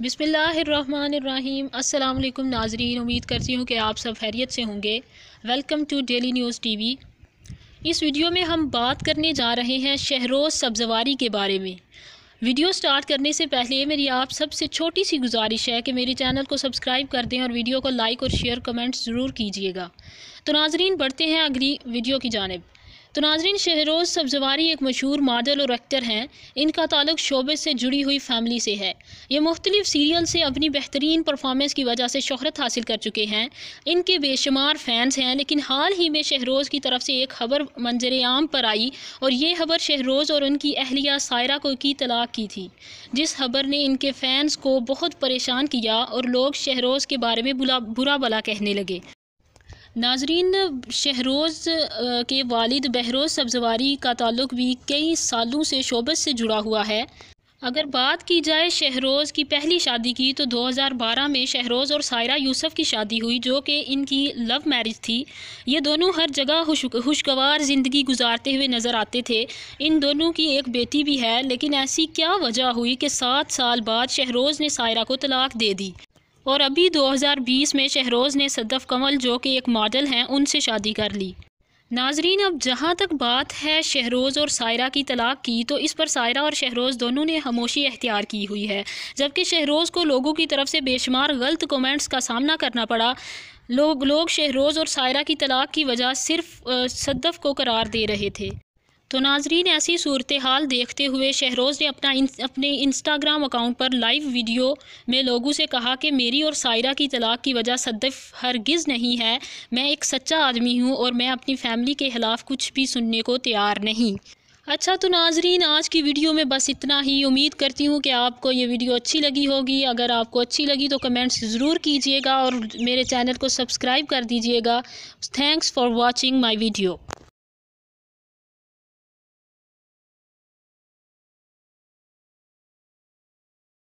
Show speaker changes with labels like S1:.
S1: बिसमीम् अल्लाम नाजरीन उम्मीद करती हूँ कि आप सब खैरियत से होंगे welcome to daily news TV इस वीडियो में हम बात करने जा रहे हैं शहरोज़ सब्जवारी के बारे में वीडियो स्टार्ट करने से पहले मेरी आप सबसे छोटी सी गुजारिश है कि मेरे चैनल को सब्सक्राइब कर दें और वीडियो को लाइक और शेयर कमेंट्स ज़रूर कीजिएगा तो नाजरीन बढ़ते हैं अगली वीडियो की जानब तो नाजरीन शहरोज़ सब्जवारी एक मशहूर मॉडल और एक्टर हैं इनका ताल्लुक शोबे से जुड़ी हुई फैमिली से है ये मुख्तलिफ सीरियल से अपनी बेहतरीन परफॉर्मेंस की वजह से शहरत हासिल कर चुके हैं इनके बेशुमार फैंस हैं लेकिन हाल ही में शहरोज़ की तरफ से एक खबर मंजर आम पर आई और ये खबर शहरोज़ और उनकी अहलिया सायरा को की तलाक की थी जिस खबर ने इनके फैंस को बहुत परेशान किया और लोग शहरोज़ के बारे में बुरा भला कहने लगे नाजरीन शहरोज़ के वालिद बहरोज़ सब्जवारी का ताल्लुक भी कई सालों से शोबत से जुड़ा हुआ है अगर बात की जाए शहरोज़ की पहली शादी की तो 2012 में शहरोज़ और सायरा यूसुफ की शादी हुई जो कि इनकी लव मैरिज थी ये दोनों हर जगह खुशगवार ज़िंदगी गुजारते हुए नज़र आते थे इन दोनों की एक बेटी भी है लेकिन ऐसी क्या वजह हुई कि सात साल बाद शहरोज़ ने सायरा को तलाक दे दी और अभी 2020 में शहरोज़ ने सदफ कमल जो कि एक मॉडल हैं उनसे शादी कर ली नाजरीन अब जहाँ तक बात है शहरोज़ और सायरा की तलाक की तो इस पर सायरा और शहरोज़ दोनों ने खामोशी अख्तियार की हुई है जबकि शहरोज़ को लोगों की तरफ से बेशुमार गलत कमेंट्स का सामना करना पड़ा लोग लोग शहरोज़ और सायरा की तलाक की वजह सिर्फ सदफ को करार दे रहे थे तो नाजरीन ऐसी सूरत हाल देखते हुए शहरोज़ ने अपना इन, अपने इंस्टाग्राम अकाउंट पर लाइव वीडियो में लोगों से कहा कि मेरी और सायरा की तलाक की वजह सदफ हरगिज़ नहीं है मैं एक सच्चा आदमी हूँ और मैं अपनी फ़ैमिली के ख़िलाफ़ कुछ भी सुनने को तैयार नहीं अच्छा तो नाजरीन आज की वीडियो में बस इतना ही उम्मीद करती हूँ कि आपको ये वीडियो अच्छी लगी होगी अगर आपको अच्छी लगी तो कमेंट्स ज़रूर कीजिएगा और मेरे चैनल को सब्सक्राइब कर दीजिएगा thanks for watching my video